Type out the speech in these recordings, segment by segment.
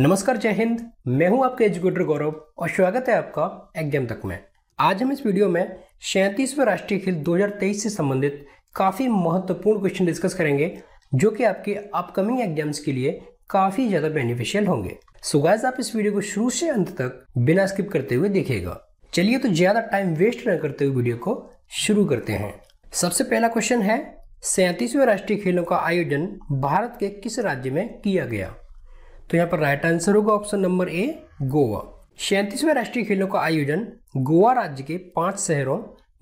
नमस्कार जय हिंद मैं हूं आपके एजुकेटर गौरव और स्वागत है आपका एग्जाम तक में आज हम इस वीडियो में सैंतीसवें राष्ट्रीय खेल 2023 से संबंधित काफ़ी महत्वपूर्ण क्वेश्चन डिस्कस करेंगे जो कि आपके अपकमिंग एग्जाम्स के लिए काफ़ी ज़्यादा बेनिफिशियल होंगे सो आप इस वीडियो को शुरू से अंत तक बिना स्किप करते हुए देखिएगा चलिए तो ज़्यादा टाइम वेस्ट न करते हुए वीडियो को शुरू करते हैं सबसे पहला क्वेश्चन है सैंतीसवें राष्ट्रीय खेलों का आयोजन भारत के किस राज्य में किया गया तो यहाँ पर राइट आंसर होगा ऑप्शन नंबर ए गोवा सैंतीसवें राष्ट्रीय खेलों का आयोजन गोवा राज्य के पांच शहरों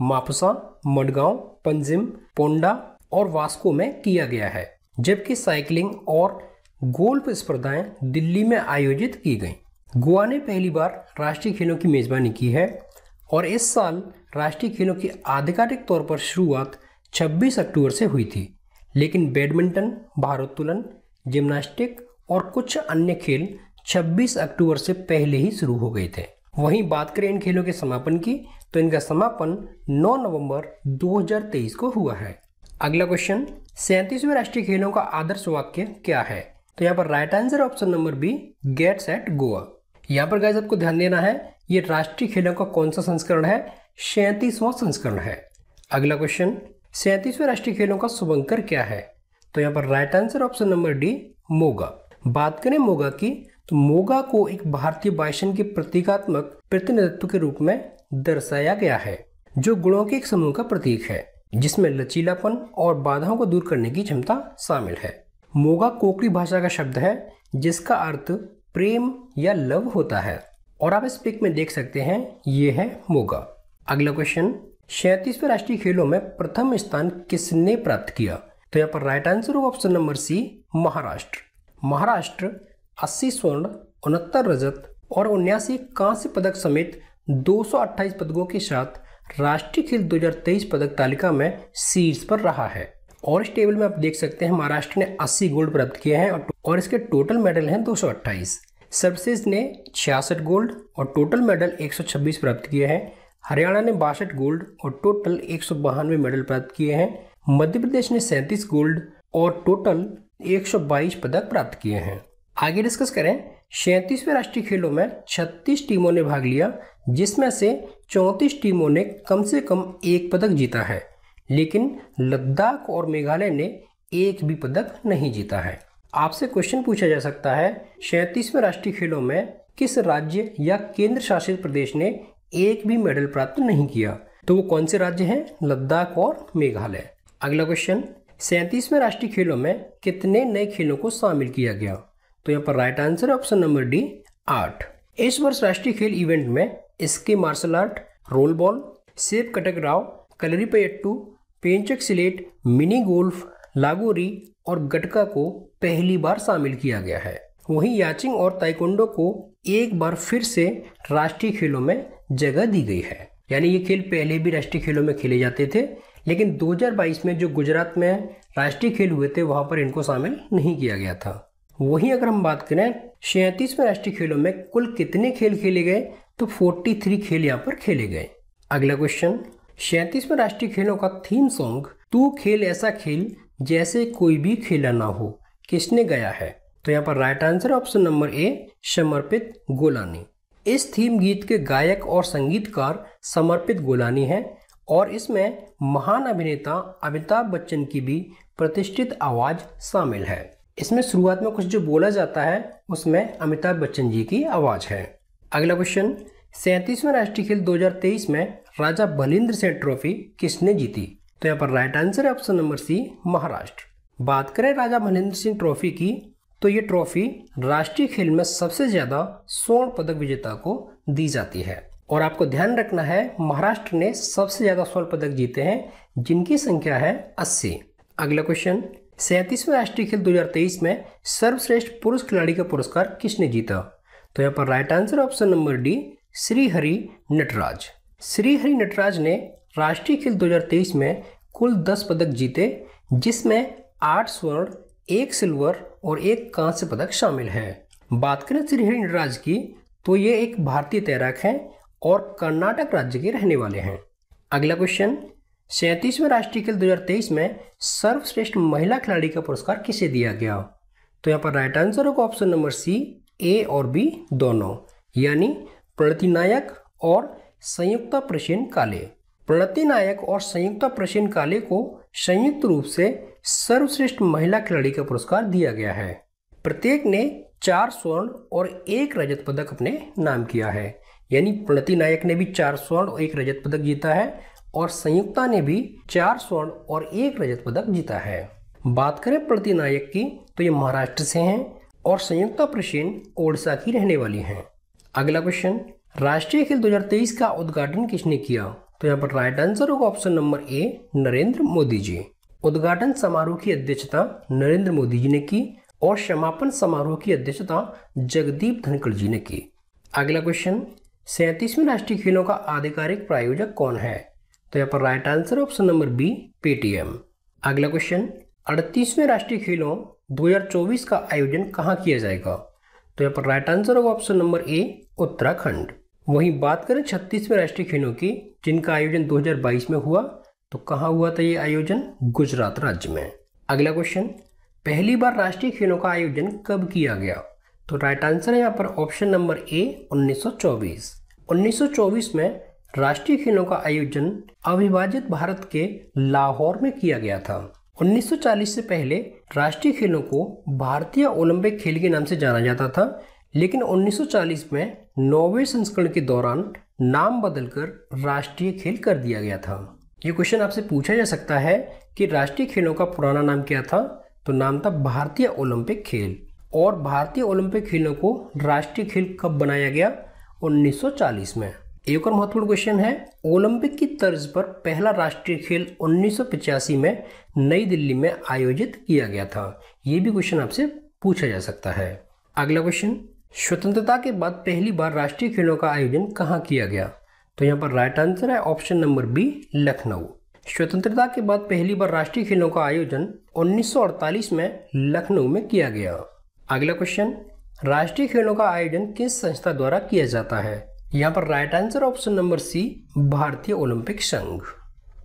मापसा मडगांव पंजिम पोंडा और वास्को में किया गया है जबकि साइकिलिंग और गोल्फ स्पर्धाएं दिल्ली में आयोजित की गई गोवा ने पहली बार राष्ट्रीय खेलों की मेजबानी की है और इस साल राष्ट्रीय खेलों की आधिकारिक तौर पर शुरुआत 26 अक्टूबर से हुई थी लेकिन बैडमिंटन भारोत्तोलन जिम्नास्टिक और कुछ अन्य खेल 26 अक्टूबर से पहले ही शुरू हो गए थे वहीं बात करें इन खेलों के समापन की तो इनका समापन 9 नवंबर 2023 को हुआ है अगला क्वेश्चन सैंतीसवें राष्ट्रीय खेलों का आदर्श वाक्य क्या है तो यहाँ पर right answer option number B gates at Goa यहाँ पर गाइज आपको ध्यान देना है ये राष्ट्रीय खेलों का कौन सा संस्करण है सैंतीसवा संस्करण है अगला क्वेश्चन सैंतीसवें राष्ट्रीय खेलों का शुभंकर क्या है तो यहाँ पर right answer option number D Moga बात करें मोगा की तो मोगा को एक भारतीय बायसन के प्रतीकात्मक प्रतिनिधित्व के रूप में दर्शाया गया है जो गुणों के एक समूह का प्रतीक है जिसमें लचीलापन और बाधाओं को दूर करने की क्षमता शामिल है मोगा कोकरी भाषा का शब्द है जिसका अर्थ प्रेम या लव होता है और आप इस पिक में देख सकते हैं ये है मोगा अगला क्वेश्चन सैतीसवें राष्ट्रीय खेलों में प्रथम स्थान किसने प्राप्त किया तो यहाँ पर राइट आंसर होगा option number C Maharashtra Maharashtra अस्सी स्वर्ण उनहत्तर रजत और उन्यासी कांस्य पदक समेत 228 पदकों के साथ राष्ट्रीय खेल 2023 पदक तालिका में शीर्ष पर रहा है और इस टेबल में आप देख सकते हैं महाराष्ट्र ने 80 गोल्ड प्राप्त किए हैं और इसके टोटल मेडल हैं 228 सर्विसेज ने छियासठ गोल्ड और टोटल मेडल 126 प्राप्त किए हैं हरियाणा ने बासठ गोल्ड और टोटल एक मेडल प्राप्त किए हैं मध्य प्रदेश ने सैंतीस गोल्ड और टोटल 122 पदक प्राप्त किए हैं आगे डिस्कस करें सैंतीसवें राष्ट्रीय खेलों में 36 टीमों ने भाग लिया जिसमें से 34 टीमों ने कम से कम एक पदक जीता है लेकिन लद्दाख और मेघालय ने एक भी पदक नहीं जीता है आपसे क्वेश्चन पूछा जा सकता है सैंतीसवें राष्ट्रीय खेलों में किस राज्य या केंद्र शासित प्रदेश ने एक भी मेडल प्राप्त नहीं किया तो वो कौन से राज्य हैं लद्दाख और मेघालय अगला क्वेश्चन सैंतीसवें राष्ट्रीय खेलों में कितने नए खेलों को शामिल किया गया तो यहाँ पर राइट आंसर है ऑप्शन नंबर डी आठ इस वर्ष राष्ट्रीय खेल इवेंट में इसके मार्शल आर्ट रोल बॉल सेब कटक राव पेट्टू pencak silat mini golf Lagori और गटका को पहली बार शामिल किया गया है वहीं याचिंग और ताइकोंडो को एक बार फिर से राष्ट्रीय खेलों में जगह दी गई है यानी ये खेल पहले भी राष्ट्रीय खेलों में खेले जाते थे लेकिन 2022 में जो गुजरात में राष्ट्रीय खेल हुए थे वहाँ पर इनको शामिल नहीं किया गया था वहीं अगर हम बात करें सैंतीसवें राष्ट्रीय खेलों में कुल कितने खेल खेले गए तो 43 खेल यहाँ पर खेले गए अगला क्वेश्चन सैंतीसवें राष्ट्रीय खेलों का थीम सॉन्ग तू खेल ऐसा खेल जैसे कोई भी खेला ना हो किसने गया है तो यहाँ पर right answer option number A Samarpit Golani इस थीम गीत के गायक और संगीतकार समर्पित गोलानी हैं और इसमें महान अभिनेता अमिताभ बच्चन की भी प्रतिष्ठित आवाज़ शामिल है इसमें शुरुआत में कुछ जो बोला जाता है उसमें अमिताभ बच्चन जी की आवाज़ है अगला क्वेश्चन सैंतीसवें राष्ट्रीय खेल 2023 में राजा बलिंद्र सेन ट्रॉफी किसने जीती तो यहाँ पर राइट आंसर है ऑप्शन नंबर सी महाराष्ट्र बात करें राजा बलिंद्र सिंह ट्रॉफी की तो ये ट्रॉफी राष्ट्रीय खेल में सबसे ज़्यादा स्वर्ण पदक विजेता को दी जाती है और आपको ध्यान रखना है महाराष्ट्र ने सबसे ज़्यादा स्वर्ण पदक जीते हैं जिनकी संख्या है अस्सी अगला क्वेश्चन सैंतीसवें राष्ट्रीय खेल 2023 में सर्वश्रेष्ठ पुरुष खिलाड़ी का पुरस्कार किसने जीता तो यहाँ पर right answer option number D Srihari Nataraj Srihari Nataraj ने राष्ट्रीय खेल 2023 में कुल 10 पदक जीते जिसमें 8 स्वर्ण एक सिल्वर और एक कांस्य पदक शामिल है बात करें श्रीहरि नटराज की तो ये एक भारतीय तैराक हैं और कर्नाटक राज्य के रहने वाले हैं अगला क्वेश्चन सैंतीसवें राष्ट्रीय खेल 2023 में सर्वश्रेष्ठ महिला खिलाड़ी का पुरस्कार किसे दिया गया तो यहाँ पर राइट आंसर होगा ऑप्शन नंबर सी ए और बी दोनों यानी प्रणति नायक और संयुक्त प्रसेन काले प्रणति नायक और संयुक्त प्रसेन काले को संयुक्त रूप से सर्वश्रेष्ठ महिला खिलाड़ी का पुरस्कार दिया गया है प्रत्येक ने चार स्वर्ण और एक रजत पदक अपने नाम किया है यानी प्रणति नायक ने भी चार स्वर्ण और एक रजत पदक जीता है और संयुक्ता ने भी चार स्वर्ण और एक रजत पदक जीता है बात करें प्रणति नायक की तो ये महाराष्ट्र से हैं और संयुक्ता प्रसेन ओडिशा की रहने वाली हैं अगला क्वेश्चन राष्ट्रीय खेल 2023 का उद्घाटन किसने किया तो यहाँ पर राइट आंसर होगा option number A Narendra Modi ji उद्घाटन समारोह की अध्यक्षता नरेंद्र मोदी जी ने की और समापन समारोह की अध्यक्षता जगदीप धनखड़ जी ने की अगला क्वेश्चन सैंतीसवीं राष्ट्रीय खेलों का आधिकारिक प्रायोजक कौन है तो यहाँ पर right answer option number B Paytm अगला क्वेश्चन अड़तीसवें राष्ट्रीय खेलों 2024 का आयोजन कहाँ किया जाएगा तो यहाँ पर राइट आंसर होगा ऑप्शन नंबर ए उत्तराखंड वहीं बात करें छत्तीसवें राष्ट्रीय खेलों की जिनका आयोजन 2022 में हुआ तो कहाँ हुआ था ये आयोजन गुजरात राज्य में अगला क्वेश्चन पहली बार राष्ट्रीय खेलों का आयोजन कब किया गया तो राइट आंसर है यहाँ पर ऑप्शन नंबर ए 1924 1924 में राष्ट्रीय खेलों का आयोजन अविभाजित भारत के लाहौर में किया गया था 1940 से पहले राष्ट्रीय खेलों को भारतीय ओलंपिक खेल के नाम से जाना जाता था लेकिन 1940 में नौवे संस्करण के दौरान नाम बदलकर राष्ट्रीय खेल कर दिया गया था ये क्वेश्चन आपसे पूछा जा सकता है कि राष्ट्रीय खेलों का पुराना नाम क्या था तो नाम था भारतीय ओलंपिक खेल और भारतीय ओलंपिक खेलों को राष्ट्रीय खेल कब बनाया गया 1940 में एक और महत्वपूर्ण क्वेश्चन है ओलंपिक की तर्ज पर पहला राष्ट्रीय खेल उन्नीस में नई दिल्ली में आयोजित किया गया था ये भी क्वेश्चन आपसे पूछा जा सकता है अगला क्वेश्चन स्वतंत्रता के बाद पहली बार राष्ट्रीय खेलों का आयोजन कहाँ किया गया तो यहाँ पर राइट आंसर है ऑप्शन नंबर बी लखनऊ स्वतंत्रता के बाद पहली बार राष्ट्रीय खेलों का आयोजन 1948 में लखनऊ में किया गया अगला क्वेश्चन राष्ट्रीय खेलों का आयोजन किस संस्था द्वारा किया जाता है यहाँ पर right answer option number C भारतीय ओलंपिक संघ